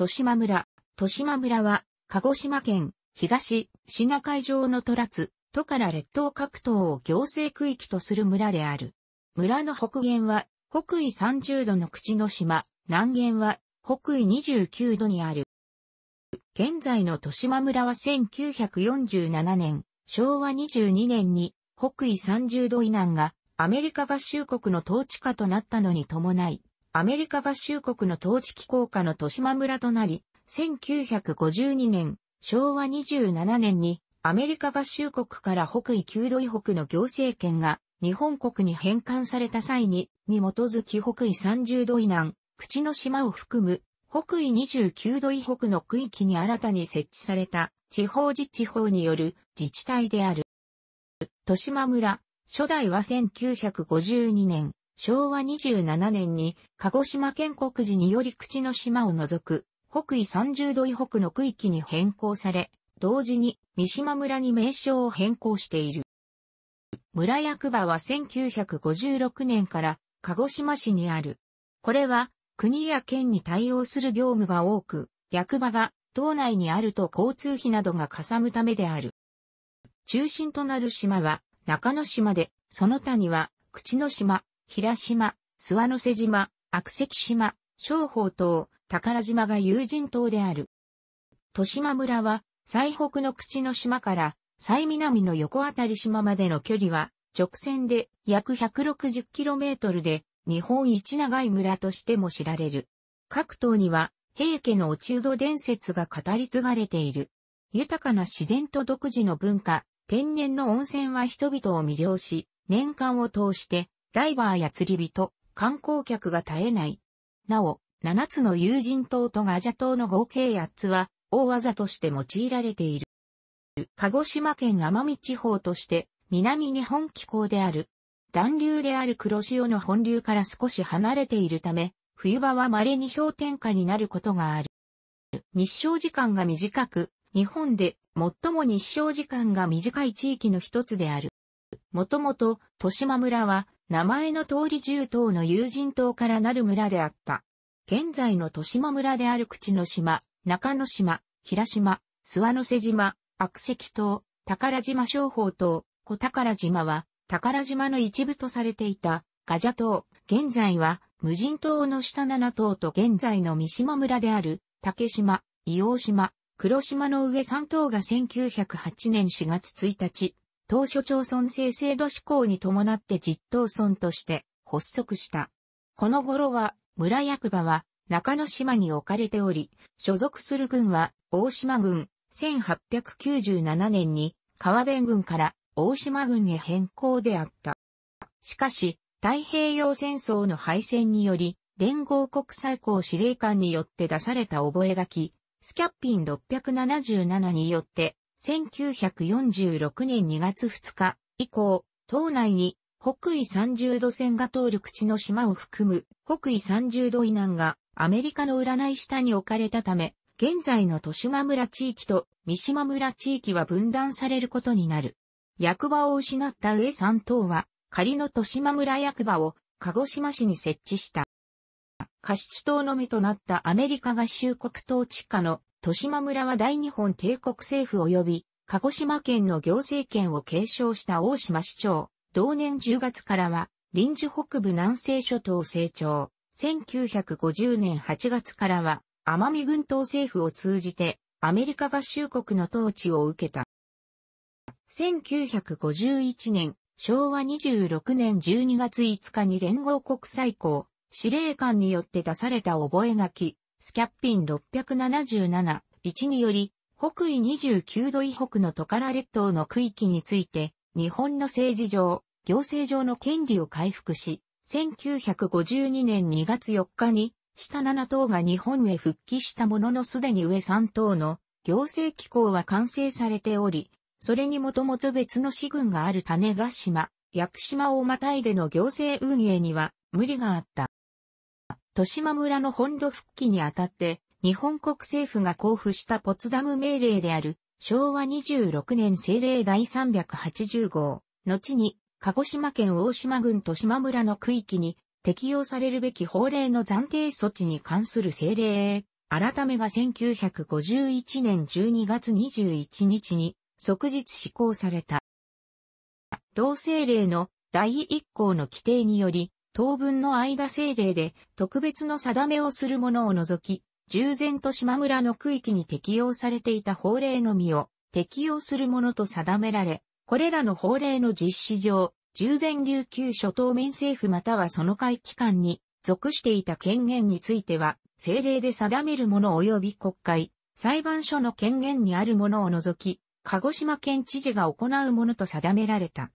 豊島村。豊島村は、鹿児島県、東、シナ海上のトラ都から列島各島を行政区域とする村である。村の北限は、北緯30度の口の島、南限は、北緯29度にある。現在の豊島村は1947年、昭和22年に北緯30度以南がアメリカ合衆国の統治下となったのに伴い、アメリカ合衆国の統治機構下の豊島村となり、1952年、昭和27年にアメリカ合衆国から北緯9度以北の行政権が日本国に返還された際に、に基づき北緯30度以南、口の島を含む北緯29度以北の区域に新たに設置された地方自治法による自治体である。豊島村、初代は1952年、昭和27年に鹿児島県国寺により口の島を除く北緯30度以北の区域に変更され、同時に三島村に名称を変更している。村役場は1956年から鹿児島市にある。これは国や県に対応する業務が多く、役場が島内にあると交通費などがかさむためである。中心となる島は中野島で、その他には口の島、平島、諏訪之瀬島、悪石島、商法島、宝島が友人島である。豊島村は、最北の口の島から、最南の横辺たり島までの距離は、直線で約 160km で、日本一長い村としても知られる。各島には、平家の落人伝説が語り継がれている。豊かな自然と独自の文化、天然の温泉は人々を魅了し、年間を通してダイバーや釣り人、観光客が絶えない。なお、七つの友人島とガジャ島の合計八つは、大技として用いられている。鹿児島県奄美地方として、南日本気候である。暖流である黒潮の本流から少し離れているため、冬場は稀に氷点下になることがある。日照時間が短く、日本で最も日照時間が短い地域の一つである。もともと、豊島村は名前の通り重島の友人島からなる村であった。現在の豊島村である口の島、中野島、平島、諏訪の瀬島、悪石島、宝島商法島、小宝島は、宝島の一部とされていた、ガジャ島、現在は、無人島の下7島と現在の三島村である、竹島、伊黄島、黒島の上3島が1908年4月1日、当初町村制制度施行に伴って実当村として発足した。この頃は、村役場は中野島に置かれており、所属する軍は大島軍、1897年に川辺軍から大島軍へ変更であった。しかし、太平洋戦争の敗戦により、連合国最高司令官によって出された覚書、スキャッピン677によって、1946年2月2日以降、島内に北緯30度線が通る口の島を含む北緯30度以南がアメリカの占い下に置かれたため、現在の豊島村地域と三島村地域は分断されることになる。役場を失った上三島は仮の豊島村役場を鹿児島市に設置した。過失島のみとなったアメリカ合衆国統治下の豊島村は大日本帝国政府及び鹿児島県の行政権を継承した大島市長。同年10月からは臨時北部南西諸島成長。1950年8月からは奄美群島政府を通じてアメリカ合衆国の統治を受けた。1951年、昭和26年12月5日に連合国最高司令官によって出された覚書、スキャッピン677、1により、北緯29度以北のトカラ列島の区域について、日本の政治上、行政上の権利を回復し、1952年2月4日に、下7島が日本へ復帰したもののすでに上3島の行政機構は完成されており、それにもともと別の市郡がある種ヶ島、屋久島をまたいでの行政運営には無理があった。豊島村の本土復帰にあたって、日本国政府が交付したポツダム命令である、昭和26年政令第380号、後に、鹿児島県大島郡豊島村の区域に、適用されるべき法令の暫定措置に関する政令、改めが1951年12月21日に、即日施行された。同政令の第1項の規定により、当分の間政令で特別の定めをするものを除き、従前と島村の区域に適用されていた法令のみを適用するものと定められ、これらの法令の実施上、従前琉球諸島面政府またはその会期間に属していた権限については、政令で定めるもの及び国会、裁判所の権限にあるものを除き、鹿児島県知事が行うものと定められた。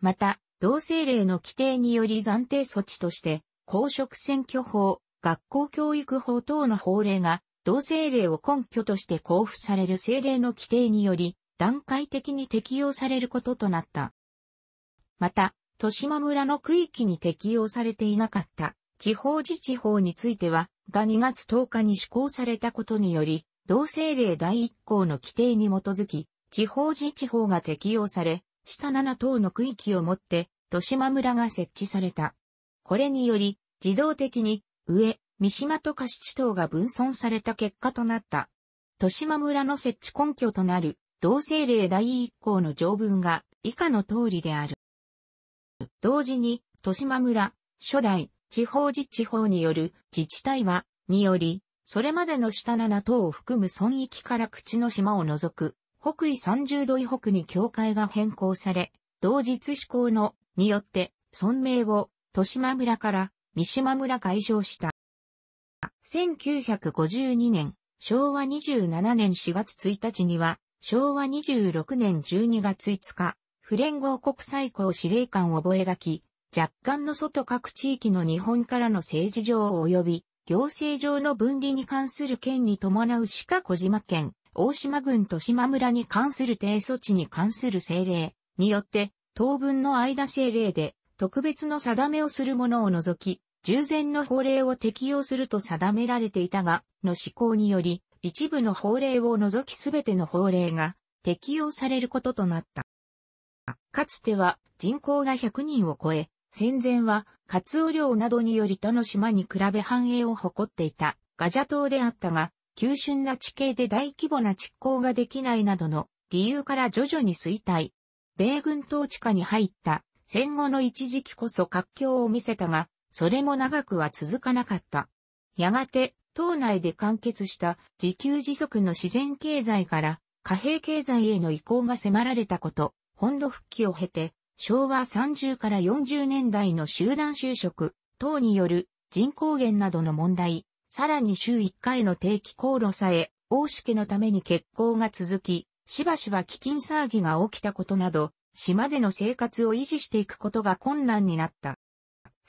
また、同性令の規定により暫定措置として、公職選挙法、学校教育法等の法令が、同性令を根拠として交付される政令の規定により、段階的に適用されることとなった。また、豊島村の区域に適用されていなかった地方自治法については、が2月10日に施行されたことにより、同性令第1項の規定に基づき、地方自治法が適用され、下7等の区域をもって、豊島村が設置された。これにより、自動的に、上、三島と貸地等が分散された結果となった。豊島村の設置根拠となる、同政令第1項の条文が、以下の通りである。同時に、豊島村、初代、地方自治法による自治体は、により、それまでの下7等を含む村域から口の島を除く北緯30度以北に境界が変更され、同日施行の、によって、村名を、豊島村から、三島村解消した。1952年、昭和27年4月1日には、昭和26年12月5日、フ連合国際高司令官覚書、若干の外各地域の日本からの政治上及び行政上の分離に関する件に伴う鹿児島県、大島郡と島村に関する提措置に関する政令によって、当分の間政令で特別の定めをするものを除き、従前の法令を適用すると定められていたが、の施行により、一部の法令を除きすべての法令が適用されることとなった。かつては人口が100人を超え、戦前は、カツオ漁などにより他の島に比べ繁栄を誇っていたガジャ島であったが、急峻な地形で大規模な実行ができないなどの理由から徐々に衰退。米軍統治下に入った戦後の一時期こそ活況を見せたが、それも長くは続かなかった。やがて、党内で完結した自給自足の自然経済から貨幣経済への移行が迫られたこと、本土復帰を経て、昭和30から40年代の集団就職、等による人口減などの問題、さらに週1回の定期航路さえ、大しけのために欠航が続き、しばしば飢饉騒ぎが起きたことなど、島での生活を維持していくことが困難になった。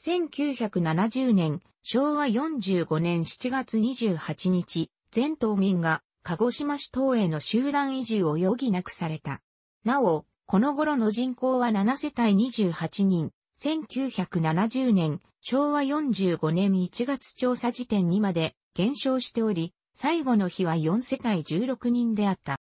1970年、昭和45年7月28日、全島民が鹿児島市等への集団移住を余儀なくされた。なお、この頃の人口は7世帯28人、1970年、昭和45年1月調査時点にまで減少しており、最後の日は4世帯16人であった。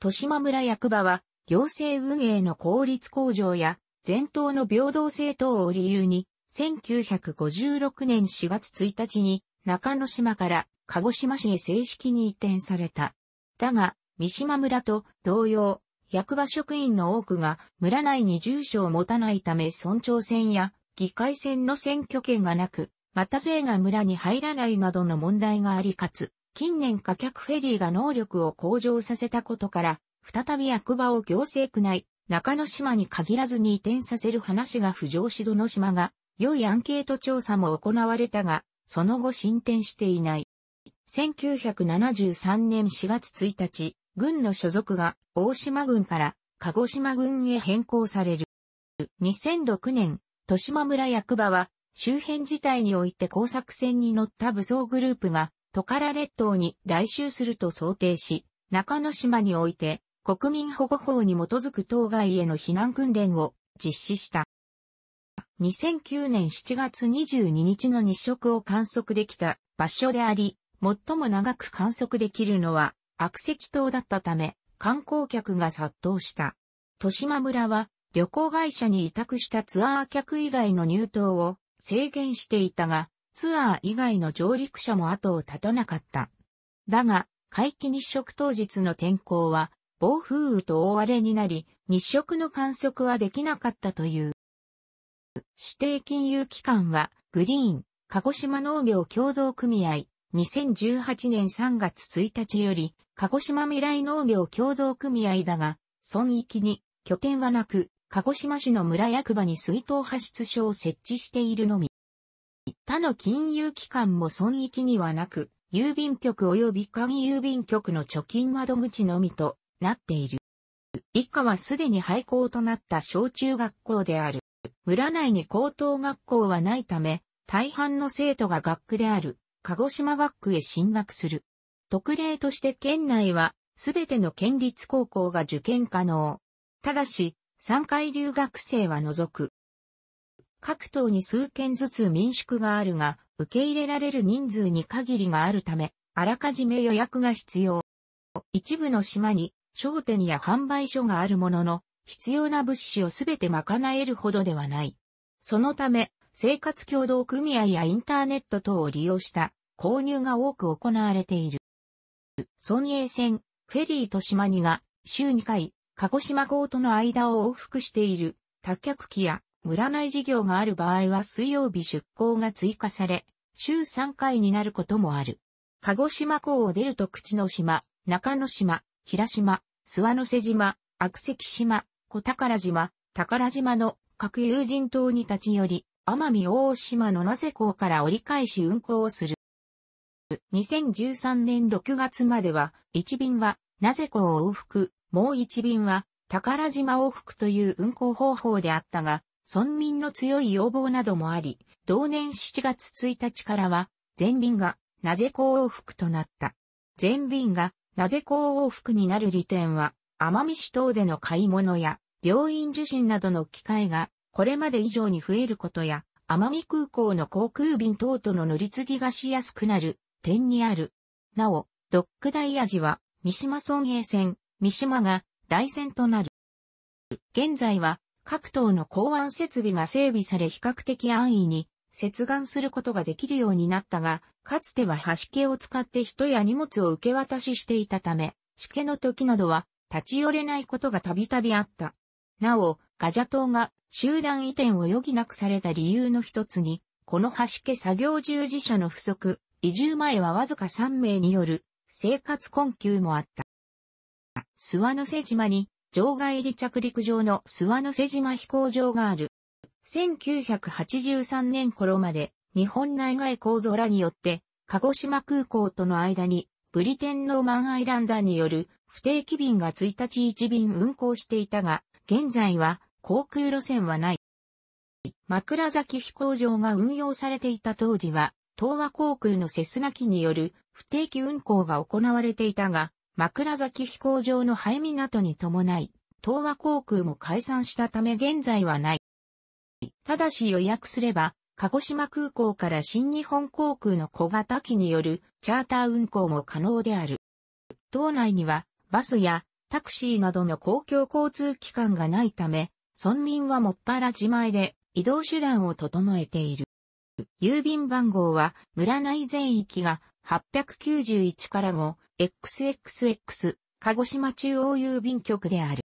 豊島村役場は、行政運営の効率向上や、全党の平等性等を理由に、1956年4月1日に、中之島から鹿児島市へ正式に移転された。だが、三島村と同様、役場職員の多くが村内に住所を持たないため村長選や議会選の選挙権がなく、また税が村に入らないなどの問題がありかつ、近年貨客フェリーが能力を向上させたことから、再び役場を行政区内、中之島に限らずに移転させる話が浮上しどの島が、良いアンケート調査も行われたが、その後進展していない。1973年4月1日、軍の所属が大島軍から鹿児島軍へ変更される。2006年、豊島村役場は、周辺自体において工作船に乗った武装グループが、トカラ列島に来襲すると想定し、中之島において、国民保護法に基づく当該への避難訓練を実施した。2009年7月22日の日食を観測できた場所であり、最も長く観測できるのは悪石島だったため、観光客が殺到した。豊島村は旅行会社に委託したツアー客以外の入島を制限していたが、ツアー以外の上陸者も後を絶たなかった。だが、皆既日食当日の天候は暴風雨と大荒れになり、日食の観測はできなかったという。指定金融機関は、グリーン、鹿児島農業協同組合、2018年3月1日より、鹿児島未来農業協同組合だが、損益に拠点はなく、鹿児島市の村役場に水筒派出所を設置しているのみ。他の金融機関も損益にはなく、郵便局及び管郵便局の貯金窓口のみとなっている。以下はすでに廃校となった小中学校である。村内に高等学校はないため、大半の生徒が学区である、鹿児島学区へ進学する。特例として県内は、すべての県立高校が受験可能。ただし、三回留学生は除く。各党に数件ずつ民宿があるが、受け入れられる人数に限りがあるため、あらかじめ予約が必要。一部の島に商店や販売所があるものの、必要な物資をすべて賄えるほどではない。そのため、生活協同組合やインターネット等を利用した購入が多く行われている。村営線、フェリーと島にが週2回、鹿児島港との間を往復している、多客機や、村内事業がある場合は水曜日出港が追加され、週3回になることもある。鹿児島港を出ると口の島、中之島、平島、諏訪之瀬島、悪石島、小宝島、宝島の各友人島に立ち寄り、奄美大島の名瀬港から折り返し運航をする。2013年6月までは、1便は、名瀬港を往復、もう一便は、宝島往復という運行方法であったが、村民の強い要望などもあり、同年7月1日からは、全便が、なぜ港往復となった。全便が、なぜ港往復になる利点は、奄美市等での買い物や、病院受診などの機会が、これまで以上に増えることや、奄美空港の航空便等との乗り継ぎがしやすくなる、点にある。なお、ドック大ジは、三島村営線、三島が大戦となる。現在は各島の港湾設備が整備され比較的安易に接岸することができるようになったが、かつては橋家を使って人や荷物を受け渡ししていたため、主家の時などは立ち寄れないことがたびたびあった。なお、ガジャ島が集団移転を余儀なくされた理由の一つに、この橋家作業従事者の不足、移住前はわずか3名による生活困窮もあった。諏訪之瀬島に、場外離着陸場の諏訪之瀬島飛行場がある。1983年頃まで、日本内外構造らによって、鹿児島空港との間に、ブリテンローマンアイランダーによる不定期便が1日1便運航していたが、現在は航空路線はない。枕崎飛行場が運用されていた当時は、東和航空のセスナ機による不定期運航が行われていたが、枕崎飛行場のな港に伴い、東和航空も解散したため現在はない。ただし予約すれば、鹿児島空港から新日本航空の小型機によるチャーター運航も可能である。島内にはバスやタクシーなどの公共交通機関がないため、村民はもっぱら自前で移動手段を整えている。郵便番号は村内全域が891から5、XXX、鹿児島中央郵便局である。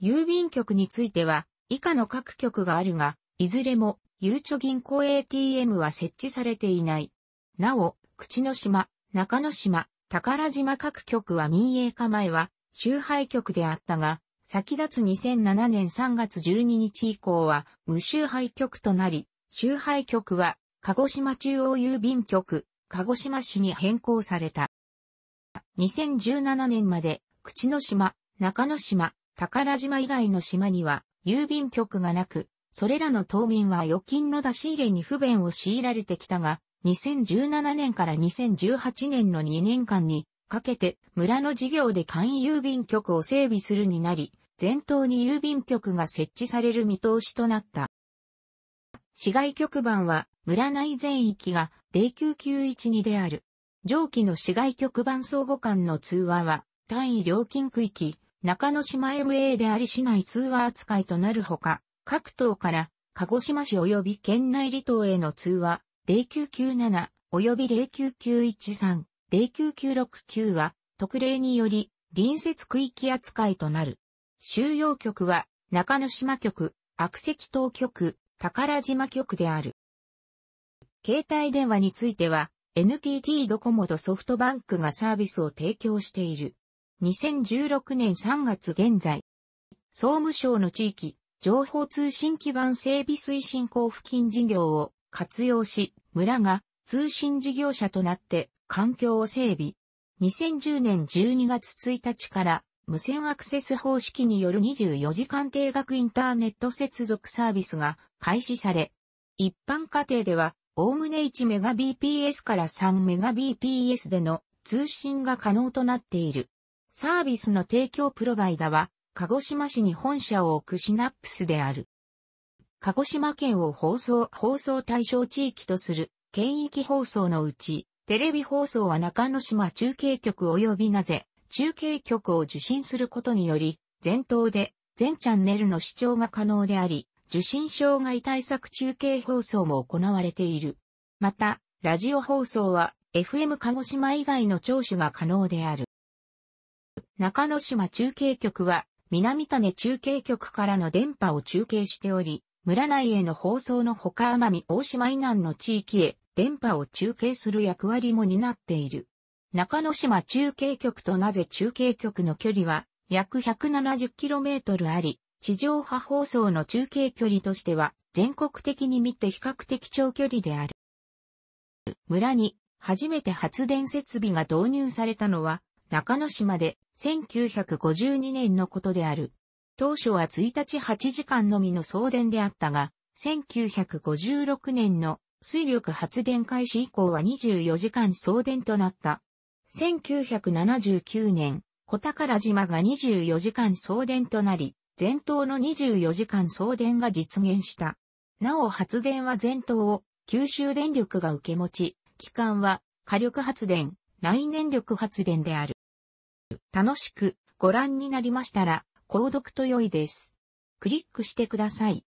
郵便局については、以下の各局があるが、いずれも、ゆうちょ銀行 ATM は設置されていない。なお、口の島、中之島、宝島各局は民営化前は、集配局であったが、先立つ2007年3月12日以降は、無集配局となり、集配局は、鹿児島中央郵便局、鹿児島市に変更された。2017年まで、口の島、中之島、宝島以外の島には郵便局がなく、それらの島民は預金の出し入れに不便を強いられてきたが、2017年から2018年の2年間にかけて村の事業で簡易郵便局を整備するになり、全島に郵便局が設置される見通しとなった。市外局番は村内全域が09912である。上記の市外局番相互間の通話は、単位料金区域、中之島 MA であり市内通話扱いとなるほか、各島から鹿児島市及び県内離島への通話、0997及び09913、09969は、特例により、隣接区域扱いとなる。収容局は、中之島局、悪石島局、宝島局である。携帯電話については、NTT ドコモとソフトバンクがサービスを提供している。2016年3月現在、総務省の地域、情報通信基盤整備推進交付金事業を活用し、村が通信事業者となって環境を整備。2010年12月1日から無線アクセス方式による24時間定額インターネット接続サービスが開始され、一般家庭ではおおむね 1Mbps から 3Mbps での通信が可能となっている。サービスの提供プロバイダは、鹿児島市に本社を置くシナップスである。鹿児島県を放送、放送対象地域とする県域放送のうち、テレビ放送は中之島中継局及びなぜ中継局を受信することにより、全島で全チャンネルの視聴が可能であり、受信障害対策中継放送も行われている。また、ラジオ放送は FM 鹿児島以外の聴取が可能である。中之島中継局は南種中継局からの電波を中継しており、村内への放送のほか奄美大島以南の地域へ電波を中継する役割も担っている。中之島中継局となぜ中継局の距離は約 170km あり、地上波放送の中継距離としては、全国的に見て比較的長距離である。村に初めて発電設備が導入されたのは、中野島で1952年のことである。当初は1日8時間のみの送電であったが、1956年の水力発電開始以降は24時間送電となった。1979年、小宝島が24時間送電となり、全灯の24時間送電が実現した。なお発電は全灯を九州電力が受け持ち、期間は火力発電、内燃力発電である。楽しくご覧になりましたら、購読と良いです。クリックしてください。